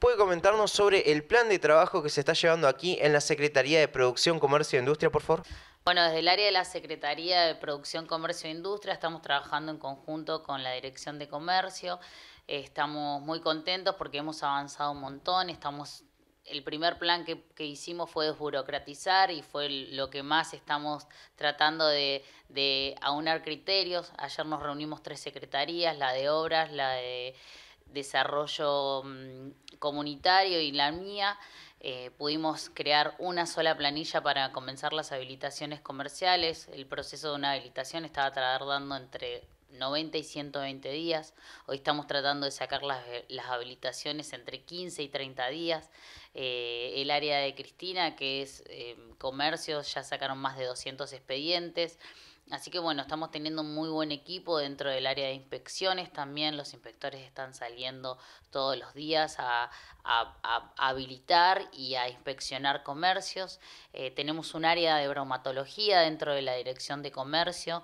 puede comentarnos sobre el plan de trabajo que se está llevando aquí en la Secretaría de Producción, Comercio e Industria, por favor. Bueno, desde el área de la Secretaría de Producción, Comercio e Industria estamos trabajando en conjunto con la Dirección de Comercio. Estamos muy contentos porque hemos avanzado un montón, estamos el primer plan que, hicimos fue desburocratizar y fue lo que más estamos tratando de aunar criterios. Ayer nos reunimos tres secretarías, la de obras, la de desarrollo mm, comunitario y la mía, eh, pudimos crear una sola planilla para comenzar las habilitaciones comerciales. El proceso de una habilitación estaba tardando entre 90 y 120 días. Hoy estamos tratando de sacar las, eh, habilitaciones entre 15 y 30 días. Eh, el área de Cristina, que es comercio, ya sacaron más de 200 expedientes. Así que bueno, estamos teniendo un muy buen equipo dentro del área de inspecciones también. Los inspectores están saliendo todos los días a, habilitar y a inspeccionar comercios. Eh, tenemos un área de bromatología dentro de la Dirección de Comercio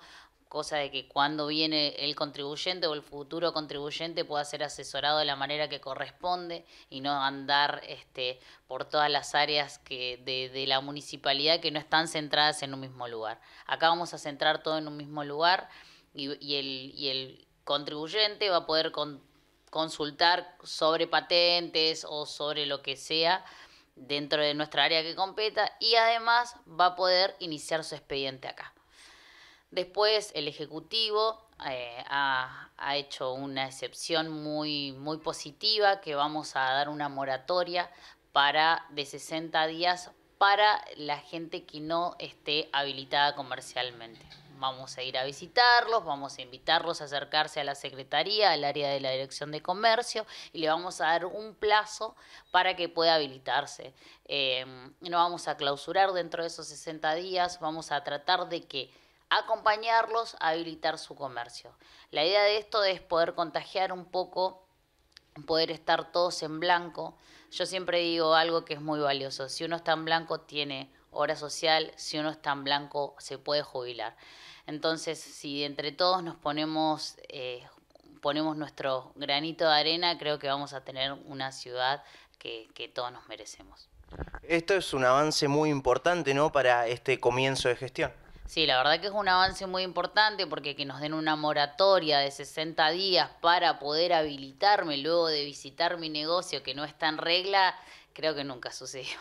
cosa de que cuando viene el contribuyente o el futuro contribuyente pueda ser asesorado de la manera que corresponde y no andar este, por todas las áreas que de, la municipalidad que no están centradas en un mismo lugar. Acá vamos a centrar todo en un mismo lugar y, el, contribuyente va a poder consultar sobre patentes o sobre lo que sea dentro de nuestra área que competa y además va a poder iniciar su expediente acá. Después el Ejecutivo eh, ha, hecho una excepción muy, muy positiva que vamos a dar una moratoria para de 60 días para la gente que no esté habilitada comercialmente. Vamos a ir a visitarlos, vamos a invitarlos a acercarse a la Secretaría, al área de la Dirección de Comercio, y le vamos a dar un plazo para que pueda habilitarse. Eh, no vamos a clausurar dentro de esos 60 días, vamos a tratar de que acompañarlos a habilitar su comercio. La idea de esto es poder contagiar un poco, poder estar todos en blanco. Yo siempre digo algo que es muy valioso, si uno está en blanco tiene hora social, si uno está en blanco se puede jubilar. Entonces, si entre todos nos ponemos, eh, ponemos nuestro granito de arena, creo que vamos a tener una ciudad que, que todos nos merecemos. Esto es un avance muy importante, ¿no? Para este comienzo de gestión. Sí, la verdad que es un avance muy importante porque que nos den una moratoria de 60 días para poder habilitarme luego de visitar mi negocio que no está en regla, creo que nunca sucedió.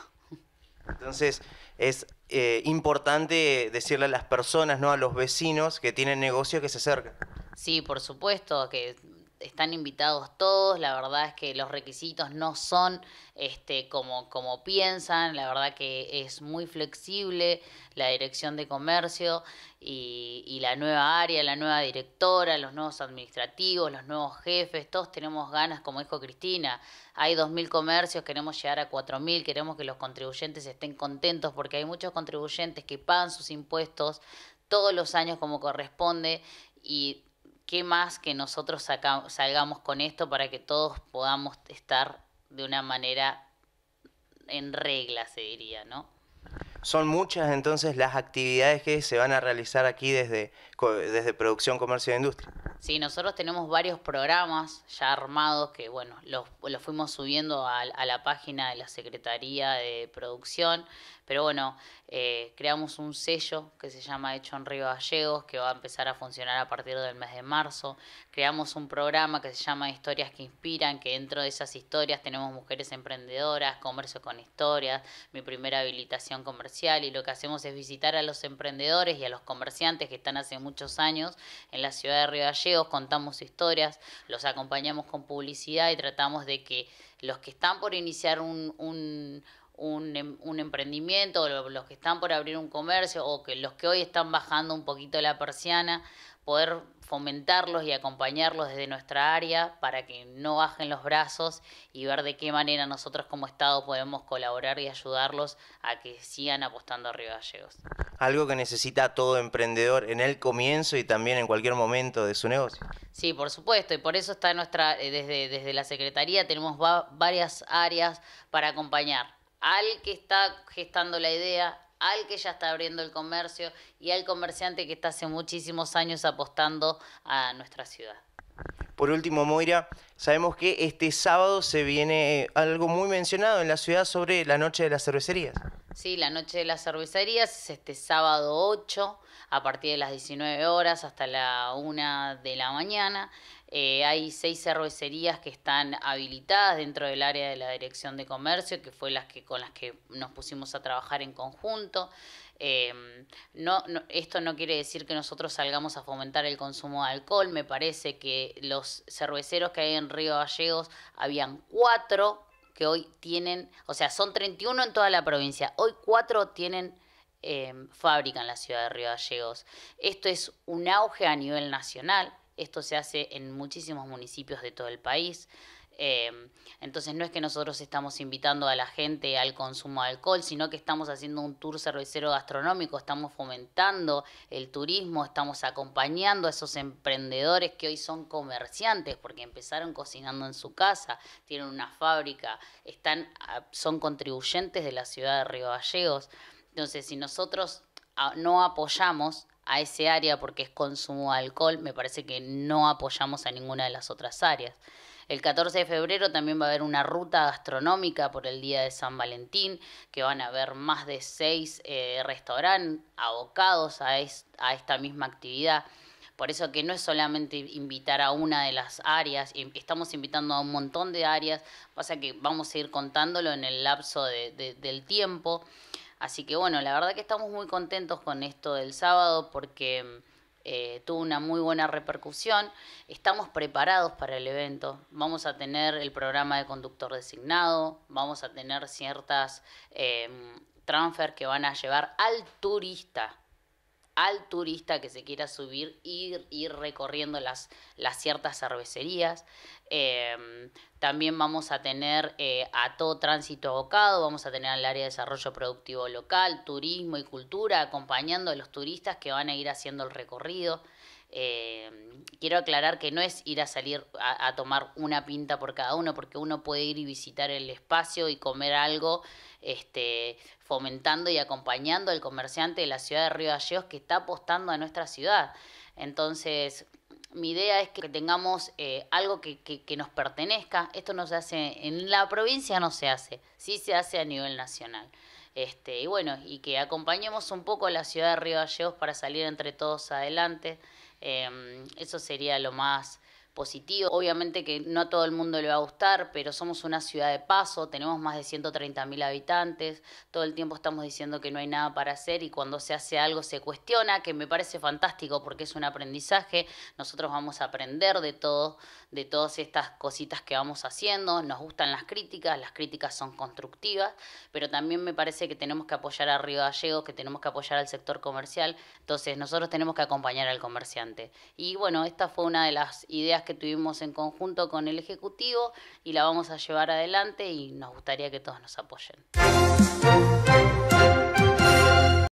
Entonces, es eh, importante decirle a las personas, ¿no? A los vecinos que tienen negocio que se acercan. Sí, por supuesto, que están invitados todos, la verdad es que los requisitos no son este, como, como piensan, la verdad que es muy flexible la dirección de comercio y, y la nueva área, la nueva directora, los nuevos administrativos, los nuevos jefes, todos tenemos ganas, como dijo Cristina, hay 2.000 comercios, queremos llegar a 4.000, queremos que los contribuyentes estén contentos porque hay muchos contribuyentes que pagan sus impuestos todos los años como corresponde y qué más que nosotros salgamos con esto para que todos podamos estar de una manera en regla, se diría, ¿no? Son muchas entonces las actividades que se van a realizar aquí desde, desde Producción, Comercio e Industria. Sí, nosotros tenemos varios programas ya armados que, bueno, los, fuimos subiendo a, la página de la Secretaría de Producción, pero bueno, eh, creamos un sello que se llama Hecho en Río Gallegos, que va a empezar a funcionar a partir del mes de marzo. Creamos un programa que se llama Historias que Inspiran, que dentro de esas historias tenemos mujeres emprendedoras, comercio con historias, mi primera habilitación comercial, y lo que hacemos es visitar a los emprendedores y a los comerciantes que están hace muchos años en la ciudad de Río Gallegos contamos historias, los acompañamos con publicidad y tratamos de que los que están por iniciar un, un, un, em, emprendimiento, los que están por abrir un comercio o que los que hoy están bajando un poquito la persiana, poder fomentarlos y acompañarlos desde nuestra área para que no bajen los brazos y ver de qué manera nosotros como Estado podemos colaborar y ayudarlos a que sigan apostando a Río Gallegos. Algo que necesita todo emprendedor en el comienzo y también en cualquier momento de su negocio. Sí, por supuesto, y por eso está nuestra, eh, desde, desde la Secretaría tenemos varias áreas para acompañar al que está gestando la idea, al que ya está abriendo el comercio y al comerciante que está hace muchísimos años apostando a nuestra ciudad. Por último, Moira, sabemos que este sábado se viene eh, algo muy mencionado en la ciudad sobre la noche de las cervecerías. Sí, la noche de las cervecerías es este sábado 8 a partir de las 19 horas hasta la 1 de la mañana. Eh, hay seis cervecerías que están habilitadas dentro del área de la Dirección de Comercio, que fue las que con las que nos pusimos a trabajar en conjunto. Eh, no, esto no quiere decir que nosotros salgamos a fomentar el consumo de alcohol. Me parece que los cerveceros que hay en Río Gallegos habían cuatro que hoy tienen, o sea, son 31 en toda la provincia. Hoy cuatro tienen eh, fábrica en la ciudad de Río Gallegos. Esto es un auge a nivel nacional. Esto se hace en muchísimos municipios de todo el país. Em, entonces no es que nosotros estamos invitando a la gente al consumo de alcohol, sino que estamos haciendo un tour cervecero gastronómico, estamos fomentando el turismo, estamos acompañando a esos emprendedores que hoy son comerciantes porque empezaron cocinando en su casa, tienen una fábrica, están, ah, son contribuyentes de la ciudad de Río Gallegos. Entonces si nosotros ah, no apoyamos a ese área porque es consumo de alcohol, me parece que no apoyamos a ninguna de las otras áreas. El 14 de febrero también va a haber una ruta gastronómica por el Día de San Valentín, que van a haber más de seis eh, restaurantes abocados a, a esta misma actividad. Por eso que no es solamente invitar a una de las áreas, estamos invitando a un montón de áreas, pasa que vamos a ir contándolo en el lapso de, del tiempo. Así que bueno, la verdad que estamos muy contentos con esto del sábado porque eh, tuvo una muy buena repercusión. Estamos preparados para el evento. Vamos a tener el programa de conductor designado, vamos a tener ciertas eh, transfer que van a llevar al turista al turista que se quiera subir ir recorriendo las, las ciertas cervecerías. Em, también vamos a tener eh, a todo tránsito abocado, vamos a tener al área de desarrollo productivo local, turismo y cultura, acompañando a los turistas que van a ir haciendo el recorrido. Eh, quiero aclarar que no es ir a salir a, tomar una pinta por cada uno, porque uno puede ir y visitar el espacio y comer algo, este, fomentando y acompañando al comerciante de la ciudad de Río Gallegos que está apostando a nuestra ciudad. Entonces, mi idea es que tengamos eh, algo que, que, nos pertenezca. Esto no se hace en la provincia, no se hace, sí se hace a nivel nacional. Este, y bueno, y que acompañemos un poco a la ciudad de Río Gallegos para salir entre todos adelante. Em, eso sería lo más positivo. Obviamente que no a todo el mundo le va a gustar, pero somos una ciudad de paso, tenemos más de 130.000 habitantes, todo el tiempo estamos diciendo que no hay nada para hacer y cuando se hace algo se cuestiona, que me parece fantástico porque es un aprendizaje, nosotros vamos a aprender de todo, de todas estas cositas que vamos haciendo, nos gustan las críticas, las críticas son constructivas, pero también me parece que tenemos que apoyar a Río Gallegos, que tenemos que apoyar al sector comercial, entonces nosotros tenemos que acompañar al comerciante. Y bueno, esta fue una de las ideas que tuvimos en conjunto con el Ejecutivo y la vamos a llevar adelante y nos gustaría que todos nos apoyen.